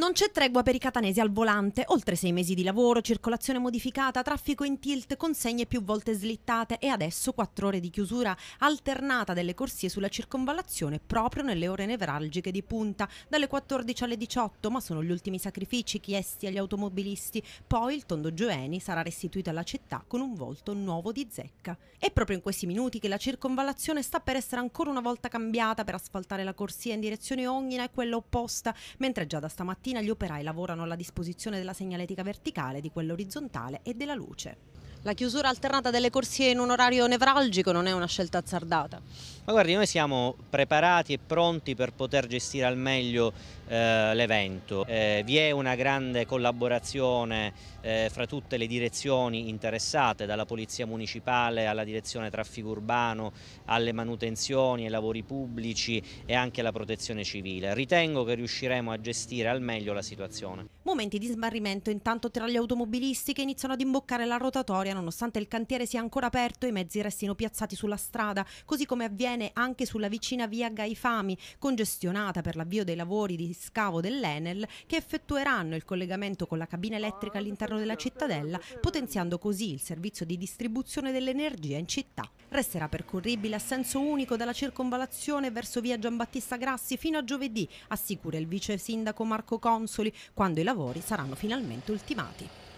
Non c'è tregua per i catanesi al volante, oltre sei mesi di lavoro, circolazione modificata, traffico in tilt, consegne più volte slittate e adesso quattro ore di chiusura alternata delle corsie sulla circonvallazione proprio nelle ore nevralgiche di punta, dalle 14 alle 18, ma sono gli ultimi sacrifici chiesti agli automobilisti. Poi il tondo Gioeni sarà restituito alla città con un volto nuovo di zecca. È proprio in questi minuti che la circonvallazione sta per essere ancora una volta cambiata per asfaltare la corsia in direzione Ognina e quella opposta, mentre già da stamattina mattina gli operai lavorano alla disposizione della segnaletica verticale, di quella orizzontale e della luce. La chiusura alternata delle corsie in un orario nevralgico non è una scelta azzardata. Ma guardi, noi siamo preparati e pronti per poter gestire al meglio eh, l'evento. Eh, vi è una grande collaborazione eh, fra tutte le direzioni interessate, dalla Polizia Municipale alla Direzione Traffico Urbano, alle manutenzioni, ai lavori pubblici e anche alla Protezione Civile. Ritengo che riusciremo a gestire al meglio la situazione. Momenti di smarrimento intanto tra gli automobilisti che iniziano ad imboccare la rotatoria Italia, nonostante il cantiere sia ancora aperto, i mezzi restino piazzati sulla strada, così come avviene anche sulla vicina via Gaifami, congestionata per l'avvio dei lavori di scavo dell'Enel, che effettueranno il collegamento con la cabina elettrica all'interno della cittadella, potenziando così il servizio di distribuzione dell'energia in città. Resterà percorribile a senso unico dalla circonvalazione verso via Giambattista Grassi fino a giovedì, assicura il vice sindaco Marco Consoli, quando i lavori saranno finalmente ultimati.